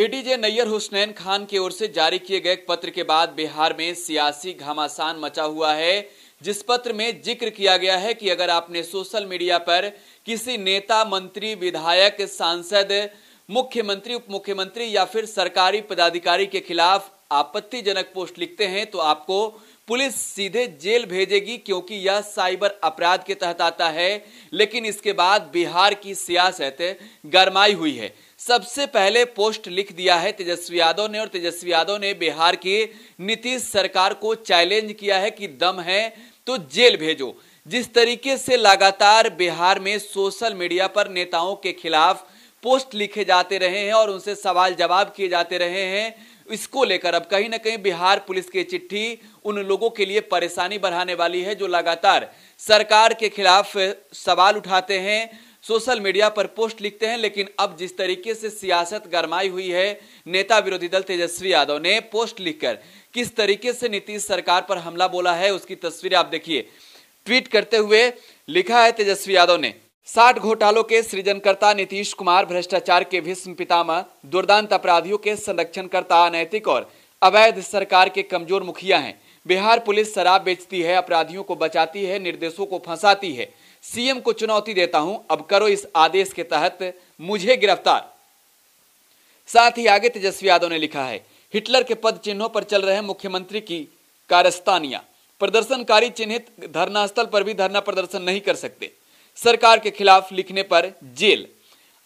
ADJ Nayyar Husnain Khan की ओर से जारी किए गए पत्र के बाद बिहार में सियासी घमासान मचा हुआ है जिस पत्र में जिक्र किया गया है कि अगर आपने सोशल मीडिया पर किसी नेता मंत्री विधायक सांसद मुख्यमंत्री उप मुख्यमंत्री या फिर सरकारी पदाधिकारी के खिलाफ आपत्तिजनक पोस्ट लिखते हैं तो आपको पुलिस सीधे जेल भेजेगी क्योंकि यह साइबर अपराध के तहत आता है लेकिन इसके बाद बिहार की सियासत गरमाई हुई है सबसे पहले पोस्ट लिख दिया है तेजस्वी यादव ने और तेजस्वी यादव ने बिहार की नीतीश सरकार को चैलेंज किया है कि दम है तो जेल भेजो जिस तरीके से लगातार बिहार में सोशल मीडिया पर नेताओं के खिलाफ पोस्ट लिखे जाते रहे हैं और उनसे सवाल जवाब किए जाते रहे हैं इसको लेकर अब कहीं ना कहीं बिहार पुलिस की चिट्ठी उन लोगों के लिए परेशानी बढ़ाने वाली है जो लगातार सरकार के खिलाफ सवाल उठाते हैं सोशल मीडिया पर पोस्ट लिखते हैं लेकिन अब जिस तरीके से सियासत गरमाई हुई है नेता विरोधी दल तेजस्वी यादव ने पोस्ट लिखकर किस तरीके से नीतीश सरकार पर हमला बोला है उसकी तस्वीरें आप देखिए ट्वीट करते हुए लिखा है तेजस्वी यादव ने साठ घोटालों के सृजनकर्ता नीतीश कुमार भ्रष्टाचार के भीष्म पितामह दुर्दांत अपराधियों के संरक्षणकर्ता अनैतिक और अवैध सरकार के कमजोर मुखिया हैं बिहार पुलिस शराब बेचती है अपराधियों को बचाती है निर्देशों को फंसाती है सीएम को चुनौती देता हूं अब करो इस आदेश के तहत मुझे गिरफ्तार साथ ही आगे तेजस्वी यादव ने लिखा है हिटलर के पद चिन्हों पर चल रहे मुख्यमंत्री की कारस्तानिया प्रदर्शनकारी चिन्हित धरना स्थल पर भी धरना प्रदर्शन नहीं कर सकते सरकार के खिलाफ लिखने पर जेल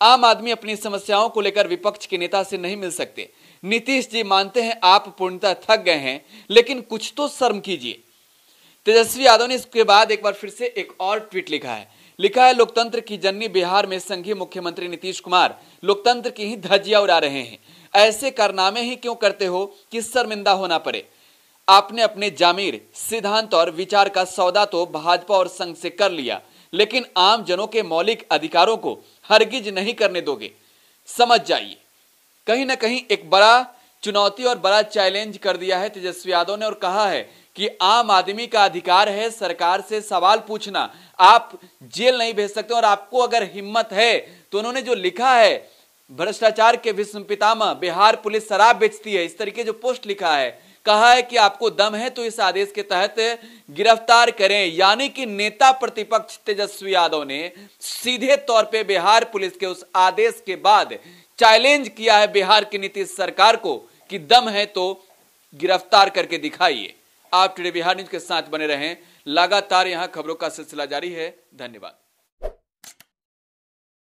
आम आदमी अपनी समस्याओं को लेकर विपक्ष के नेता से नहीं मिल सकते नीतीश जी मानते हैं आप पूर्णतः थक गए हैं लेकिन कुछ तो शर्म कीजिए तेजस्वी यादव ने इसके बाद एक बार फिर से एक और ट्वीट लिखा है लिखा है लोकतंत्र की जननी बिहार में संघीय मुख्यमंत्री नीतीश कुमार लोकतंत्र की ही धज्जियां उड़ा रहे हैं ऐसे कारनामे ही क्यों करते हो कि शर्मिंदा होना पड़े आपने अपने जामीर सिद्धांत और विचार का सौदा तो भाजपा और संघ से कर लिया लेकिन आम जनों के मौलिक अधिकारों को हरगिज नहीं करने दोगे समझ जाइए कहीं ना कहीं एक बड़ा चुनौती और बड़ा चैलेंज कर दिया है तेजस्वी यादव ने और कहा है कि आम आदमी का अधिकार है सरकार से सवाल पूछना आप जेल नहीं भेज सकते और आपको अगर हिम्मत है तो उन्होंने जो लिखा है भ्रष्टाचार के विष्णु पितामा बिहार पुलिस शराब बेचती है इस तरीके जो पोस्ट लिखा है कहा है कि आपको दम है तो इस आदेश के तहत गिरफ्तार करें यानी कि नेता प्रतिपक्ष तेजस्वी यादव ने सीधे तौर पे बिहार पुलिस के उस आदेश के बाद चैलेंज किया है बिहार की नीतीश सरकार को कि दम है तो गिरफ्तार करके दिखाइए आप टुडे बिहार न्यूज के साथ बने रहें लगातार यहां खबरों का सिलसिला जारी है धन्यवाद